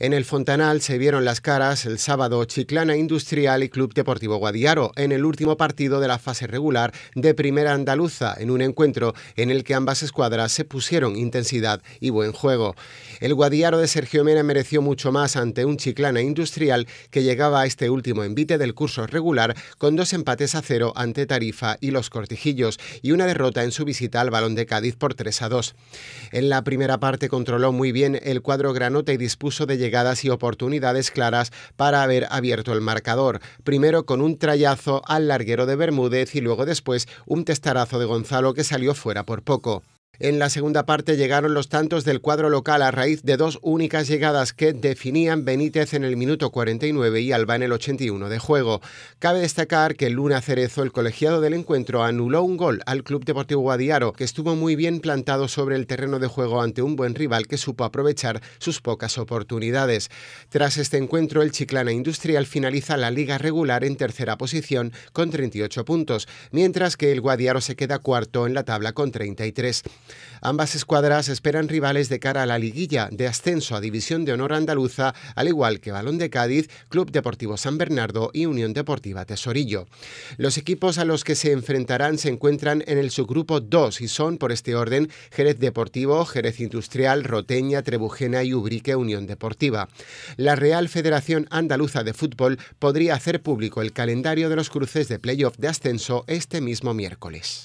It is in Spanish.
En el Fontanal se vieron las caras el sábado Chiclana Industrial y Club Deportivo Guadiaro en el último partido de la fase regular de Primera Andaluza, en un encuentro en el que ambas escuadras se pusieron intensidad y buen juego. El Guadiaro de Sergio Mena mereció mucho más ante un Chiclana Industrial que llegaba a este último envite del curso regular con dos empates a cero ante Tarifa y los Cortijillos y una derrota en su visita al Balón de Cádiz por 3 a 2. En la primera parte controló muy bien el cuadro granota y dispuso de llegar llegadas y oportunidades claras para haber abierto el marcador, primero con un trayazo al larguero de Bermúdez y luego después un testarazo de Gonzalo que salió fuera por poco. En la segunda parte llegaron los tantos del cuadro local a raíz de dos únicas llegadas que definían Benítez en el minuto 49 y Alba en el 81 de juego. Cabe destacar que Luna Cerezo, el colegiado del encuentro, anuló un gol al Club Deportivo Guadiaro, que estuvo muy bien plantado sobre el terreno de juego ante un buen rival que supo aprovechar sus pocas oportunidades. Tras este encuentro, el Chiclana Industrial finaliza la liga regular en tercera posición con 38 puntos, mientras que el Guadiaro se queda cuarto en la tabla con 33. Ambas escuadras esperan rivales de cara a la liguilla de ascenso a División de Honor Andaluza, al igual que Balón de Cádiz, Club Deportivo San Bernardo y Unión Deportiva Tesorillo. Los equipos a los que se enfrentarán se encuentran en el subgrupo 2 y son, por este orden, Jerez Deportivo, Jerez Industrial, Roteña, Trebujena y Ubrique Unión Deportiva. La Real Federación Andaluza de Fútbol podría hacer público el calendario de los cruces de playoff de ascenso este mismo miércoles.